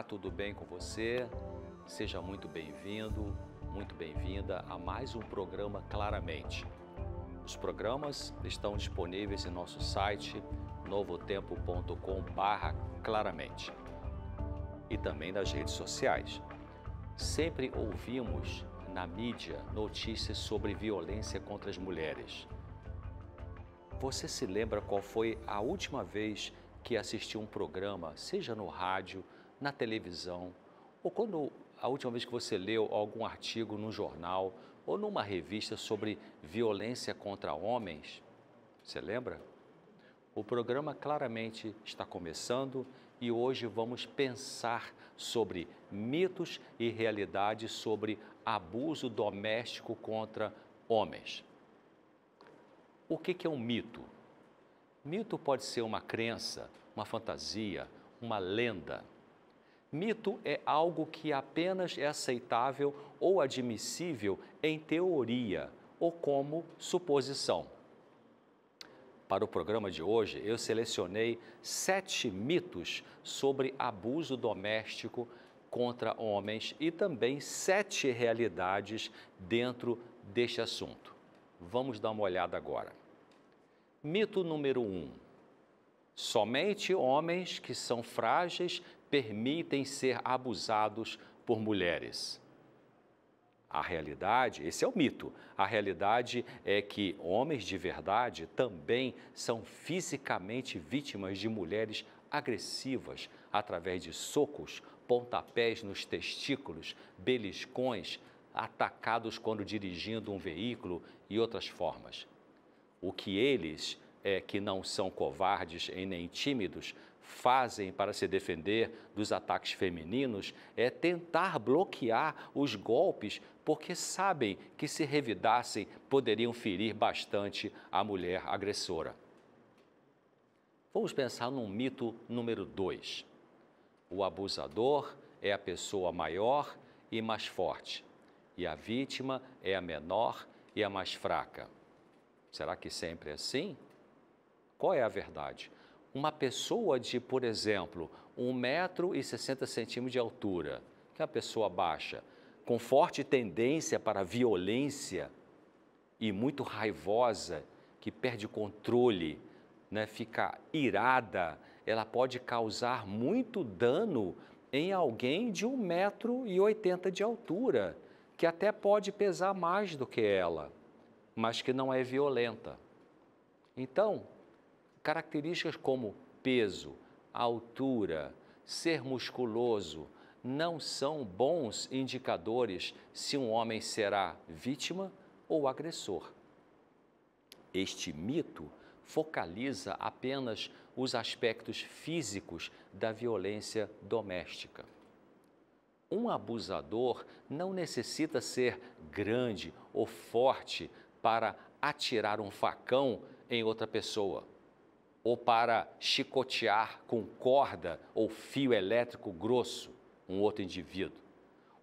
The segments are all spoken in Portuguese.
Olá, tudo bem com você? Seja muito bem-vindo, muito bem-vinda a mais um programa Claramente. Os programas estão disponíveis em nosso site novotempo.com/claramente e também nas redes sociais. Sempre ouvimos na mídia notícias sobre violência contra as mulheres. Você se lembra qual foi a última vez que assistiu um programa, seja no rádio, na televisão, ou quando a última vez que você leu algum artigo num jornal ou numa revista sobre violência contra homens, você lembra? O programa claramente está começando e hoje vamos pensar sobre mitos e realidades sobre abuso doméstico contra homens. O que é um mito? Mito pode ser uma crença, uma fantasia, uma lenda. Mito é algo que apenas é aceitável ou admissível em teoria ou como suposição. Para o programa de hoje, eu selecionei sete mitos sobre abuso doméstico contra homens e também sete realidades dentro deste assunto. Vamos dar uma olhada agora. Mito número um: somente homens que são frágeis permitem ser abusados por mulheres. A realidade, esse é o mito. A realidade é que homens de verdade também são fisicamente vítimas de mulheres agressivas através de socos, pontapés nos testículos, beliscões, atacados quando dirigindo um veículo e outras formas. O que eles é que não são covardes e nem tímidos fazem para se defender dos ataques femininos é tentar bloquear os golpes, porque sabem que se revidassem poderiam ferir bastante a mulher agressora. Vamos pensar num mito número 2. O abusador é a pessoa maior e mais forte, e a vítima é a menor e a mais fraca. Será que sempre é assim? Qual é a verdade? uma pessoa de, por exemplo, 1,60m de altura, que é uma pessoa baixa, com forte tendência para violência e muito raivosa, que perde o controle, né, fica irada, ela pode causar muito dano em alguém de 1,80m de altura, que até pode pesar mais do que ela, mas que não é violenta. Então, Características como peso, altura, ser musculoso não são bons indicadores se um homem será vítima ou agressor. Este mito focaliza apenas os aspectos físicos da violência doméstica. Um abusador não necessita ser grande ou forte para atirar um facão em outra pessoa ou para chicotear com corda ou fio elétrico grosso um outro indivíduo,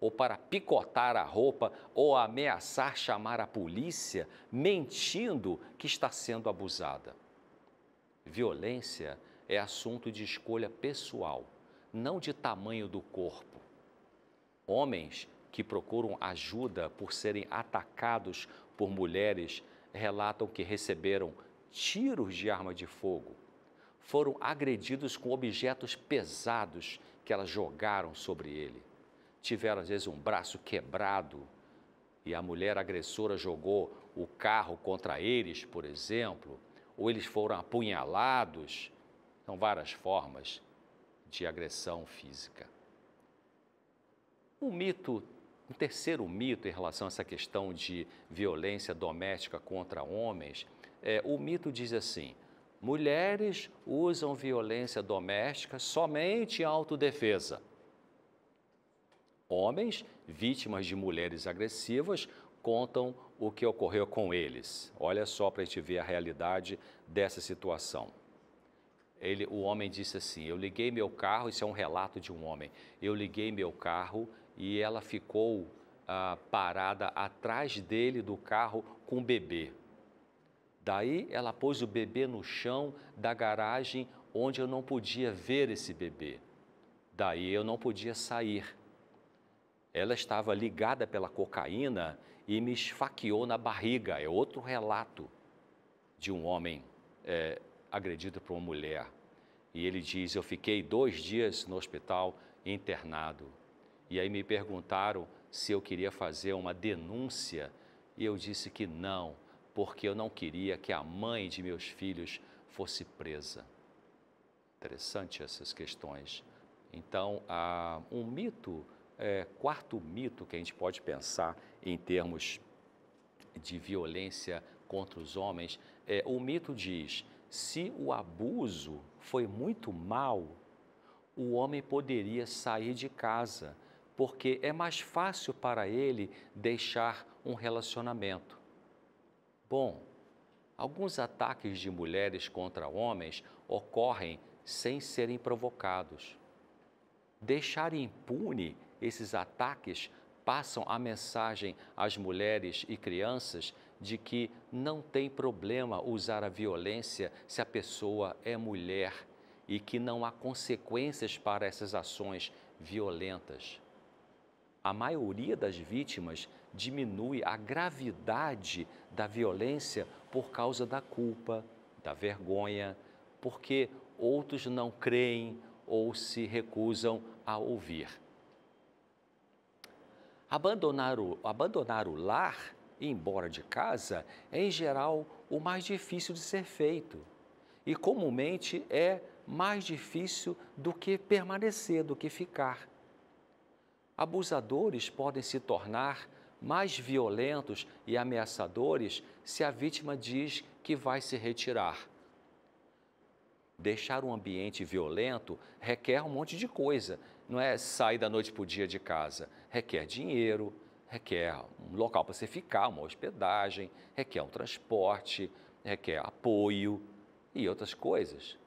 ou para picotar a roupa ou ameaçar chamar a polícia mentindo que está sendo abusada. Violência é assunto de escolha pessoal, não de tamanho do corpo. Homens que procuram ajuda por serem atacados por mulheres relatam que receberam tiros de arma de fogo. Foram agredidos com objetos pesados que elas jogaram sobre ele. Tiveram, às vezes, um braço quebrado e a mulher agressora jogou o carro contra eles, por exemplo, ou eles foram apunhalados. São várias formas de agressão física. Um mito, um terceiro mito em relação a essa questão de violência doméstica contra homens é, o mito diz assim: mulheres usam violência doméstica somente em autodefesa. Homens, vítimas de mulheres agressivas, contam o que ocorreu com eles. Olha só para a gente ver a realidade dessa situação. Ele, o homem disse assim: Eu liguei meu carro. Isso é um relato de um homem. Eu liguei meu carro e ela ficou ah, parada atrás dele do carro com o bebê. Daí ela pôs o bebê no chão da garagem onde eu não podia ver esse bebê. Daí eu não podia sair. Ela estava ligada pela cocaína e me esfaqueou na barriga. É outro relato de um homem é, agredido por uma mulher. E ele diz: Eu fiquei dois dias no hospital internado. E aí me perguntaram se eu queria fazer uma denúncia e eu disse que não porque eu não queria que a mãe de meus filhos fosse presa. Interessante essas questões. Então, há um mito, é, quarto mito que a gente pode pensar em termos de violência contra os homens, é, o mito diz: se o abuso foi muito mal, o homem poderia sair de casa, porque é mais fácil para ele deixar um relacionamento. Bom, alguns ataques de mulheres contra homens ocorrem sem serem provocados. Deixar impune esses ataques passam a mensagem às mulheres e crianças de que não tem problema usar a violência se a pessoa é mulher e que não há consequências para essas ações violentas. A maioria das vítimas diminui a gravidade da violência por causa da culpa, da vergonha, porque outros não creem ou se recusam a ouvir. Abandonar o, abandonar o lar e ir embora de casa é, em geral, o mais difícil de ser feito e comumente é mais difícil do que permanecer, do que ficar. Abusadores podem se tornar mais violentos e ameaçadores se a vítima diz que vai se retirar. Deixar um ambiente violento requer um monte de coisa. Não é sair da noite para o dia de casa. Requer dinheiro, requer um local para você ficar, uma hospedagem, requer um transporte, requer apoio e outras coisas.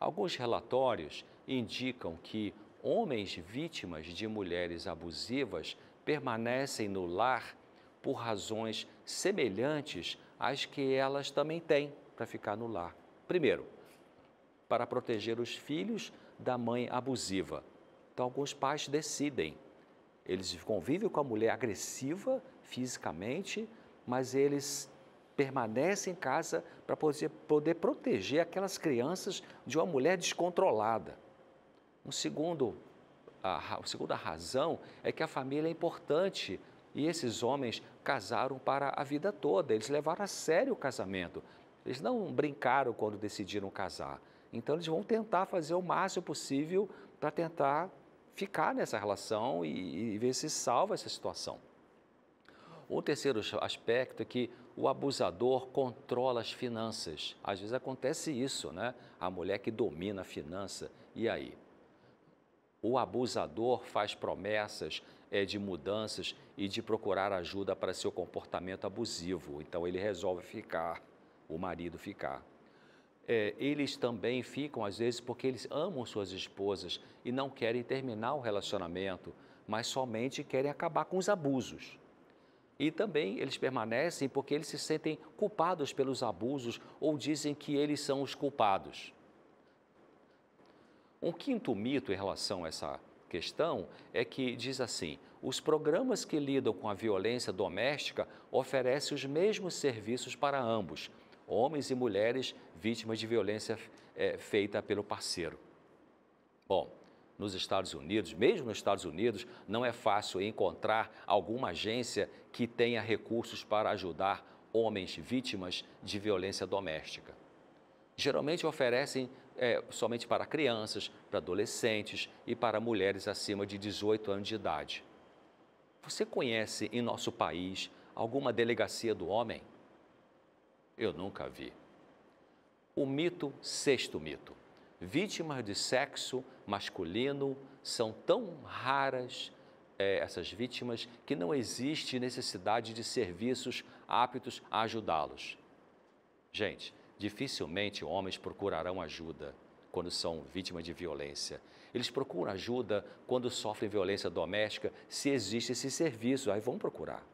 Alguns relatórios indicam que homens vítimas de mulheres abusivas permanecem no lar por razões semelhantes às que elas também têm para ficar no lar. Primeiro, para proteger os filhos da mãe abusiva. Então, alguns pais decidem. Eles convivem com a mulher agressiva fisicamente, mas eles permanecem em casa para poder, poder proteger aquelas crianças de uma mulher descontrolada. Um segundo a, a segunda razão é que a família é importante e esses homens casaram para a vida toda, eles levaram a sério o casamento. Eles não brincaram quando decidiram casar. Então, eles vão tentar fazer o máximo possível para tentar ficar nessa relação e, e, ver se salva essa situação. O terceiro aspecto é que o abusador controla as finanças. Às vezes acontece isso, né? A mulher que domina a finança. E aí? o abusador faz promessas é, de mudanças e de procurar ajuda para seu comportamento abusivo. Então ele resolve ficar, o marido ficar. É, eles também ficam, às vezes, porque eles amam suas esposas e não querem terminar o relacionamento, mas somente querem acabar com os abusos. E também eles permanecem porque eles se sentem culpados pelos abusos ou dizem que eles são os culpados. Um quinto mito em relação a essa questão é que diz assim: os programas que lidam com a violência doméstica oferecem os mesmos serviços para ambos, homens e mulheres vítimas de violência é, feita pelo parceiro. Bom, nos Estados Unidos, mesmo nos Estados Unidos, não é fácil encontrar alguma agência que tenha recursos para ajudar homens vítimas de violência doméstica. Geralmente oferecem é, somente para crianças, para adolescentes e para mulheres acima de 18 anos de idade. Você conhece em nosso país alguma delegacia do homem? Eu nunca vi. O mito, sexto mito. Vítimas de sexo masculino são tão raras é, essas vítimas que não existe necessidade de serviços aptos a ajudá-los. Gente, Dificilmente homens procurarão ajuda quando são vítimas de violência. Eles procuram ajuda quando sofrem violência doméstica, se existe esse serviço, aí vão procurar.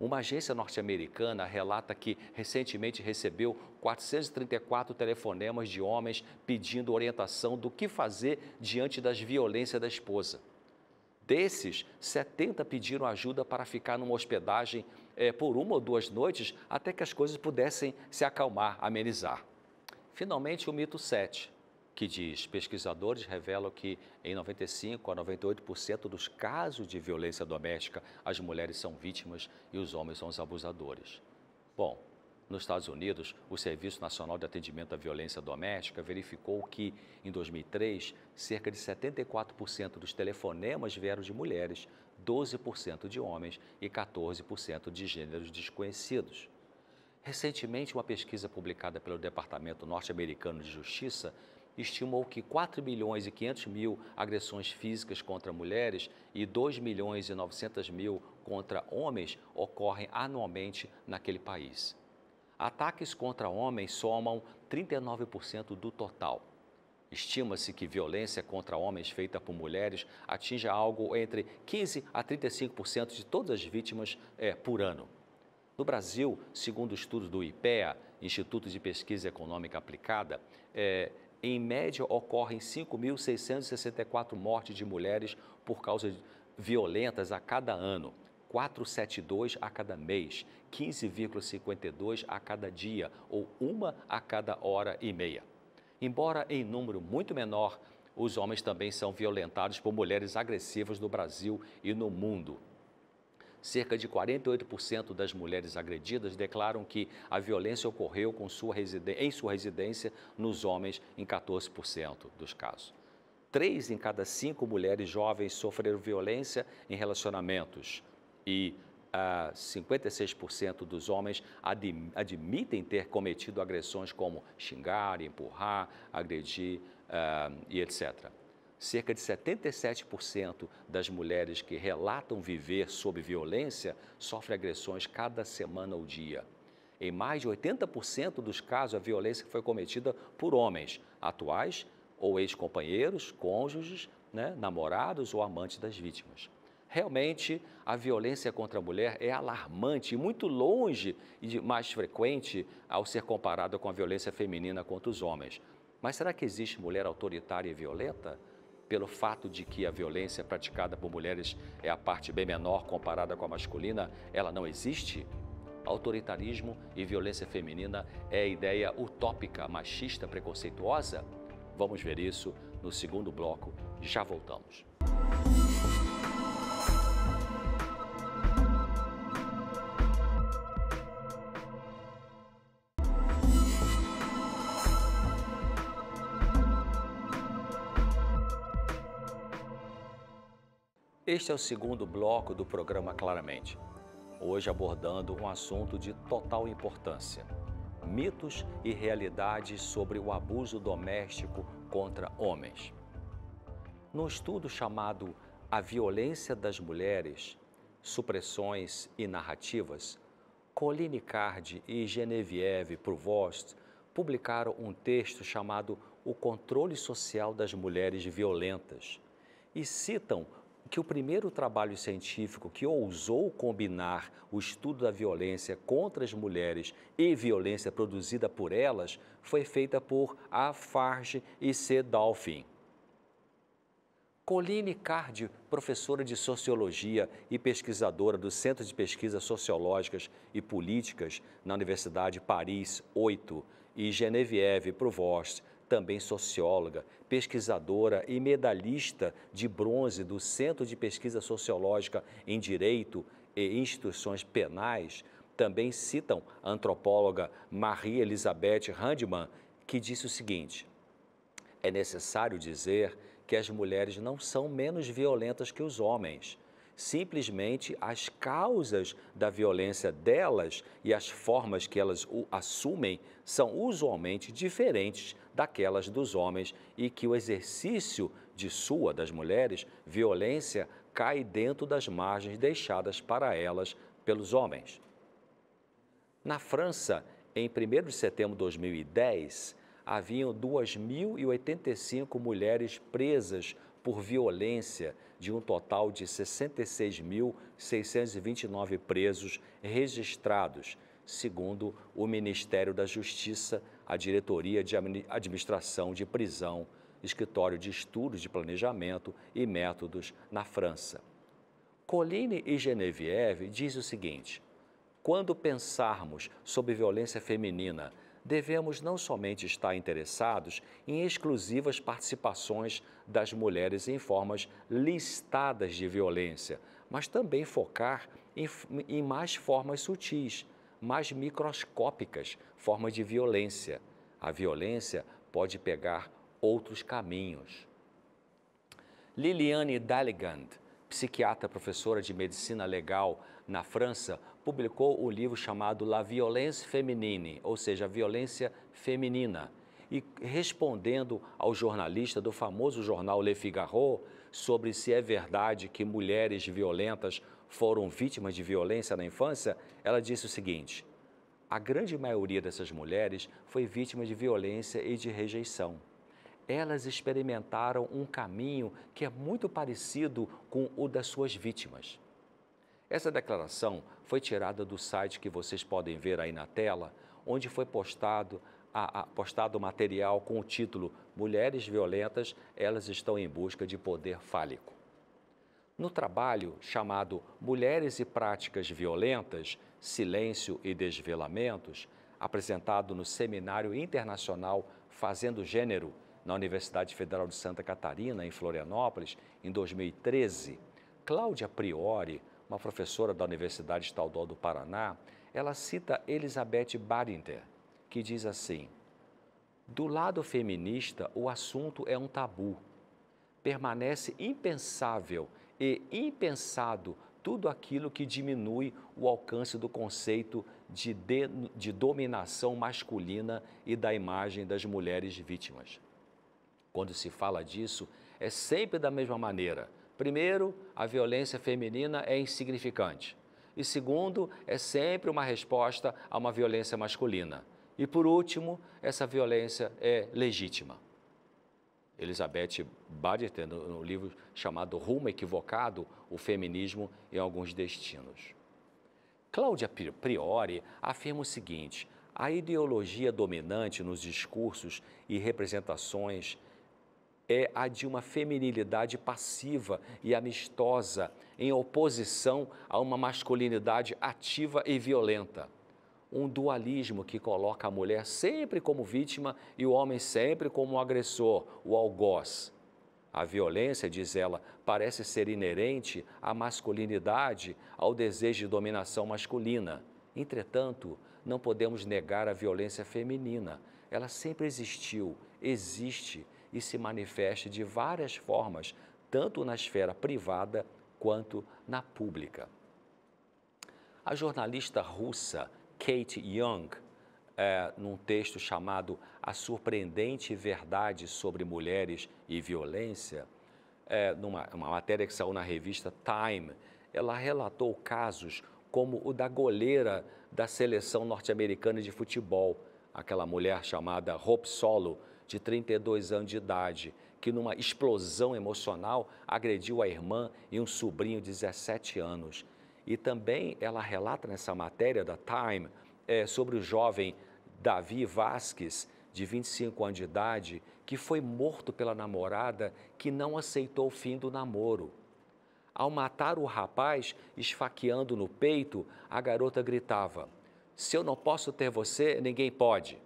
Uma agência norte-americana relata que recentemente recebeu 434 telefonemas de homens pedindo orientação do que fazer diante das violências da esposa. Desses, 70 pediram ajuda para ficar numa hospedagem é, por uma ou duas noites até que as coisas pudessem se acalmar, amenizar. Finalmente, o mito 7, que diz: pesquisadores revelam que em 95 a 98% dos casos de violência doméstica as mulheres são vítimas e os homens são os abusadores. Bom, nos Estados Unidos, o Serviço Nacional de Atendimento à Violência Doméstica verificou que, em 2003, cerca de 74% dos telefonemas vieram de mulheres, 12% de homens e 14% de gêneros desconhecidos. Recentemente, uma pesquisa publicada pelo Departamento Norte-Americano de Justiça estimou que 4 milhões e 500 mil agressões físicas contra mulheres e 2 milhões e 900 mil contra homens ocorrem anualmente naquele país. Ataques contra homens somam 39% do total Estima-se que violência contra homens feita por mulheres atinja algo entre 15 a 35% de todas as vítimas é, por ano. No Brasil, segundo o estudo do IPEA, Instituto de Pesquisa Econômica Aplicada, é, em média ocorrem 5.664 mortes de mulheres por causas violentas a cada ano. 472 a cada mês, 15,52 a cada dia ou uma a cada hora e meia. Embora em número muito menor, os homens também são violentados por mulheres agressivas no Brasil e no mundo. Cerca de 48% das mulheres agredidas declaram que a violência ocorreu sua em sua residência nos homens, em 14% dos casos. Três em cada cinco mulheres jovens sofreram violência em relacionamentos e 56% dos homens admitem ter cometido agressões como xingar, empurrar, agredir ah, e etc. Cerca de 77% das mulheres que relatam viver sob violência sofrem agressões cada semana ou dia. Em mais de 80% dos casos, a violência foi cometida por homens, atuais ou ex-companheiros, cônjuges, né, namorados ou amantes das vítimas realmente a violência contra a mulher é alarmante e muito longe e mais frequente ao ser comparada com a violência feminina contra os homens. Mas será que existe mulher autoritária e violenta? Pelo fato de que a violência praticada por mulheres é a parte bem menor comparada com a masculina, ela não existe? Autoritarismo e violência feminina é ideia utópica, machista, preconceituosa? Vamos ver isso no segundo bloco. Já voltamos. Este é o segundo bloco do programa Claramente. Hoje abordando um assunto de total importância: mitos e realidades sobre o abuso doméstico contra homens. No estudo chamado A Violência das Mulheres, Supressões e Narrativas, Colline Card e Genevieve Provost publicaram um texto chamado O Controle Social das Mulheres Violentas e citam que o primeiro trabalho científico que ousou combinar o estudo da violência contra as mulheres e violência produzida por elas foi feita por A. Farge e C. Dolphin. Colline Cardi, professora de sociologia e pesquisadora do Centro de Pesquisas Sociológicas e Políticas na Universidade Paris 8 e Genevieve Provost, também socióloga, pesquisadora e medalhista de bronze do Centro de Pesquisa Sociológica em Direito e Instituições Penais, também citam a antropóloga Marie Elizabeth Handman, que disse o seguinte: É necessário dizer que as mulheres não são menos violentas que os homens. Simplesmente as causas da violência delas e as formas que elas o assumem são usualmente diferentes daquelas dos homens e que o exercício de sua, das mulheres, violência cai dentro das margens deixadas para elas pelos homens. Na França, em 1 de setembro de 2010, haviam 2.085 mulheres presas por violência, de um total de 66.629 presos registrados, segundo o Ministério da Justiça a diretoria de administração de prisão, escritório de estudos de planejamento e métodos na França. Colline e Genevieve diz o seguinte: quando pensarmos sobre violência feminina, devemos não somente estar interessados em exclusivas participações das mulheres em formas listadas de violência, mas também focar em, em mais formas sutis mais microscópicas formas de violência. A violência pode pegar outros caminhos. Liliane Daligand, psiquiatra professora de medicina legal na França, publicou o livro chamado La Violence Feminine, ou seja, a violência feminina. E respondendo ao jornalista do famoso jornal Le Figaro sobre se é verdade que mulheres violentas foram vítimas de violência na infância, ela disse o seguinte: a grande maioria dessas mulheres foi vítima de violência e de rejeição. Elas experimentaram um caminho que é muito parecido com o das suas vítimas. Essa declaração foi tirada do site que vocês podem ver aí na tela, onde foi postado a, a, postado material com o título Mulheres Violentas, Elas Estão em Busca de Poder Fálico. No trabalho chamado Mulheres e Práticas Violentas, Silêncio e Desvelamentos, apresentado no Seminário Internacional Fazendo Gênero, na Universidade Federal de Santa Catarina, em Florianópolis, em 2013, Cláudia Priori, uma professora da Universidade Estadual do Paraná, ela cita Elizabeth Barinter, que diz assim: Do lado feminista, o assunto é um tabu. Permanece impensável e impensado tudo aquilo que diminui o alcance do conceito de, de, de, dominação masculina e da imagem das mulheres vítimas. Quando se fala disso, é sempre da mesma maneira. Primeiro, a violência feminina é insignificante. E segundo, é sempre uma resposta a uma violência masculina. E por último, essa violência é legítima. Elizabeth Badger, no livro chamado Rumo Equivocado, o Feminismo em Alguns Destinos. Cláudia Priori afirma o seguinte, a ideologia dominante nos discursos e representações é a de uma feminilidade passiva e amistosa, em oposição a uma masculinidade ativa e violenta um dualismo que coloca a mulher sempre como vítima e o homem sempre como agressor, o algoz. A violência, diz ela, parece ser inerente à masculinidade, ao desejo de dominação masculina. Entretanto, não podemos negar a violência feminina. Ela sempre existiu, existe e se manifesta de várias formas, tanto na esfera privada quanto na pública. A jornalista russa Kate Young, é, num texto chamado A Surpreendente Verdade sobre Mulheres e Violência, é, numa uma matéria que saiu na revista Time, ela relatou casos como o da goleira da seleção norte-americana de futebol, aquela mulher chamada Hope Solo, de 32 anos de idade, que numa explosão emocional agrediu a irmã e um sobrinho de 17 anos. E também ela relata nessa matéria da Time é, sobre o jovem Davi Vasques, de 25 anos de idade, que foi morto pela namorada que não aceitou o fim do namoro. Ao matar o rapaz, esfaqueando no peito, a garota gritava: Se eu não posso ter você, ninguém pode.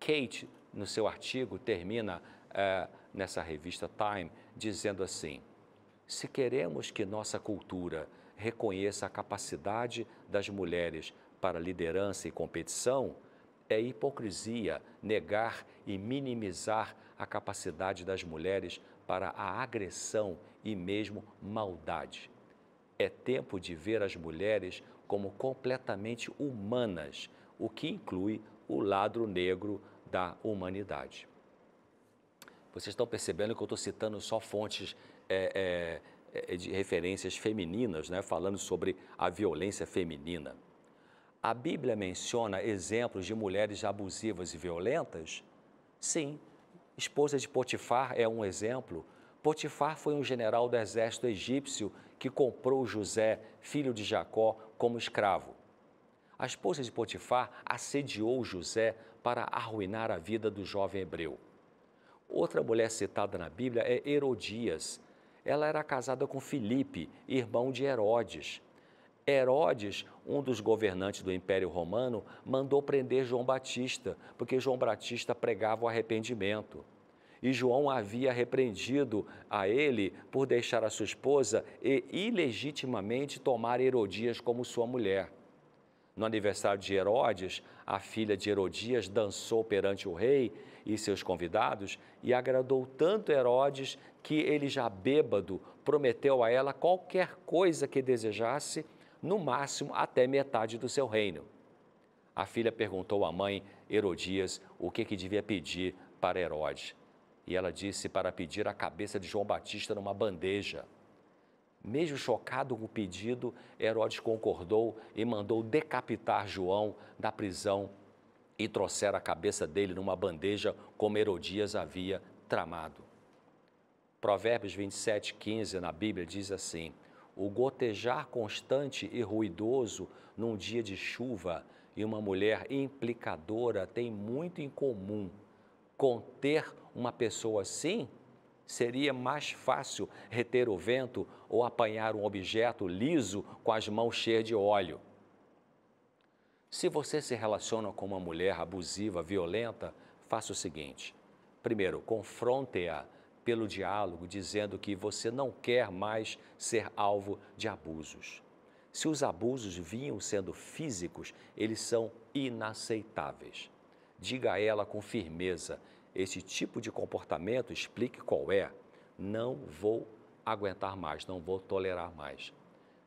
Kate, no seu artigo, termina é, nessa revista Time dizendo assim: Se queremos que nossa cultura reconheça a capacidade das mulheres para liderança e competição, é hipocrisia negar e minimizar a capacidade das mulheres para a agressão e mesmo maldade. É tempo de ver as mulheres como completamente humanas, o que inclui o lado negro da humanidade. Vocês estão percebendo que eu estou citando só fontes é, é, é, é de referências femininas, né, falando sobre a violência feminina. A Bíblia menciona exemplos de mulheres abusivas e violentas? Sim. Esposa de Potifar é um exemplo. Potifar foi um general do exército egípcio que comprou José, filho de Jacó, como escravo. A esposa de Potifar assediou José para arruinar a vida do jovem hebreu. Outra mulher citada na Bíblia é Herodias, ela era casada com Filipe, irmão de Herodes. Herodes, um dos governantes do Império Romano, mandou prender João Batista, porque João Batista pregava o arrependimento. E João havia repreendido a ele por deixar a sua esposa e ilegitimamente tomar Herodias como sua mulher. No aniversário de Herodes, a filha de Herodias dançou perante o rei e seus convidados e agradou tanto Herodes que ele já bêbado prometeu a ela qualquer coisa que desejasse, no máximo até metade do seu reino. A filha perguntou à mãe Herodias o que, que devia pedir para Herodes. E ela disse para pedir a cabeça de João Batista numa bandeja. Mesmo chocado com o pedido, Herodes concordou e mandou decapitar João da prisão e trouxer a cabeça dele numa bandeja, como Herodias havia tramado. Provérbios 27, 15 na Bíblia diz assim: O gotejar constante e ruidoso num dia de chuva e uma mulher implicadora tem muito em comum. Conter uma pessoa assim seria mais fácil reter o vento ou apanhar um objeto liso com as mãos cheias de óleo. Se você se relaciona com uma mulher abusiva, violenta, faça o seguinte: primeiro, confronte-a pelo diálogo, dizendo que você não quer mais ser alvo de abusos. Se os abusos vinham sendo físicos, eles são inaceitáveis. Diga a ela com firmeza: esse tipo de comportamento, explique qual é. Não vou aguentar mais, não vou tolerar mais.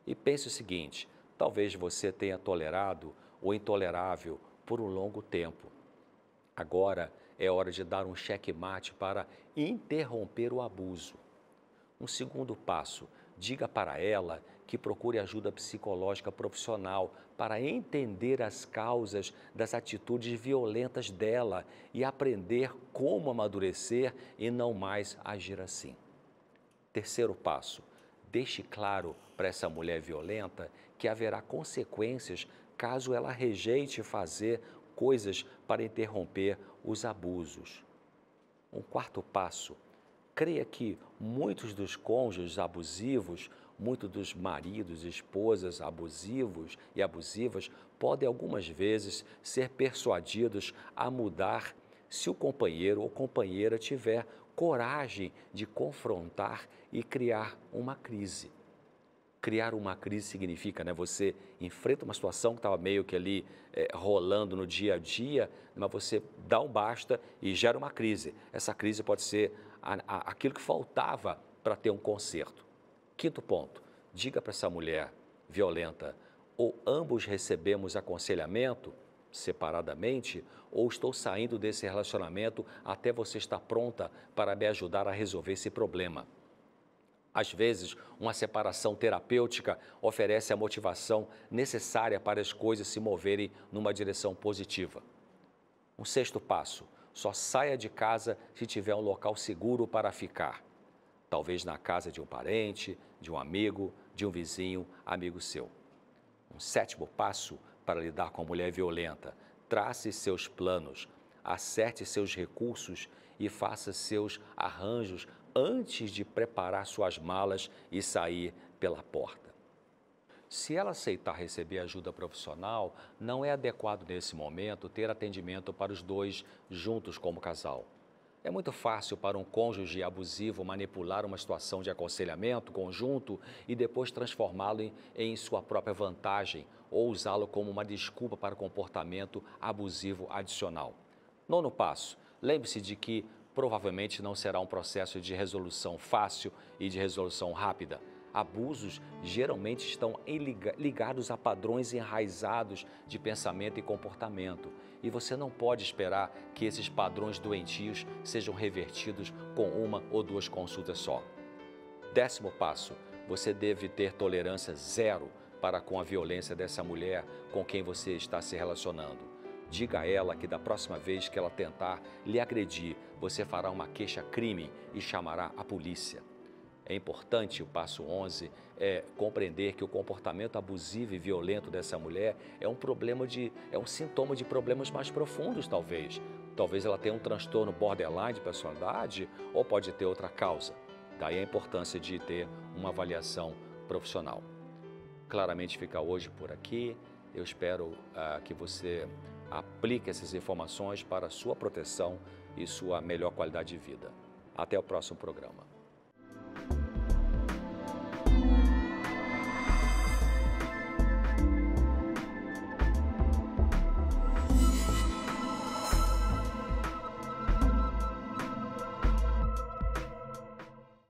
E pense o seguinte: talvez você tenha tolerado o intolerável por um longo tempo. Agora é hora de dar um checkmate para interromper o abuso. Um segundo passo, diga para ela que procure ajuda psicológica profissional para entender as causas das atitudes violentas dela e aprender como amadurecer e não mais agir assim. Terceiro passo, deixe claro para essa mulher violenta que haverá consequências caso ela rejeite fazer coisas para interromper os abusos. Um quarto passo, creia que muitos dos cônjuges abusivos, muitos dos maridos, esposas abusivos e abusivas podem algumas vezes ser persuadidos a mudar se o companheiro ou companheira tiver coragem de confrontar e criar uma crise criar uma crise significa, né? Você enfrenta uma situação que estava meio que ali é, rolando no dia a dia, mas você dá um basta e gera uma crise. Essa crise pode ser a, a, aquilo que faltava para ter um conserto. Quinto ponto, diga para essa mulher violenta, ou ambos recebemos aconselhamento separadamente, ou estou saindo desse relacionamento até você estar pronta para me ajudar a resolver esse problema. Às vezes, uma separação terapêutica oferece a motivação necessária para as coisas se moverem numa direção positiva. Um sexto passo: só saia de casa se tiver um local seguro para ficar. Talvez na casa de um parente, de um amigo, de um vizinho, amigo seu. Um sétimo passo para lidar com a mulher violenta: trace seus planos, acerte seus recursos e faça seus arranjos antes de preparar suas malas e sair pela porta. Se ela aceitar receber ajuda profissional, não é adequado nesse momento ter atendimento para os dois juntos como casal. É muito fácil para um cônjuge abusivo manipular uma situação de aconselhamento conjunto e depois transformá-lo em, em, sua própria vantagem ou usá-lo como uma desculpa para comportamento abusivo adicional. Nono passo: lembre-se de que provavelmente não será um processo de resolução fácil e de resolução rápida. Abusos geralmente estão ligados a padrões enraizados de pensamento e comportamento, e você não pode esperar que esses padrões doentios sejam revertidos com uma ou duas consultas só. Décimo passo: você deve ter tolerância zero para com a violência dessa mulher com quem você está se relacionando. Diga a ela que da próxima vez que ela tentar lhe agredir, você fará uma queixa-crime e chamará a polícia. É importante o passo 11 é compreender que o comportamento abusivo e violento dessa mulher é um problema de é um sintoma de problemas mais profundos talvez. Talvez ela tenha um transtorno borderline de personalidade ou pode ter outra causa. Daí a importância de ter uma avaliação profissional. Claramente fica hoje por aqui. Eu espero ah, que você aplique essas informações para sua proteção e sua melhor qualidade de vida. Até o próximo programa.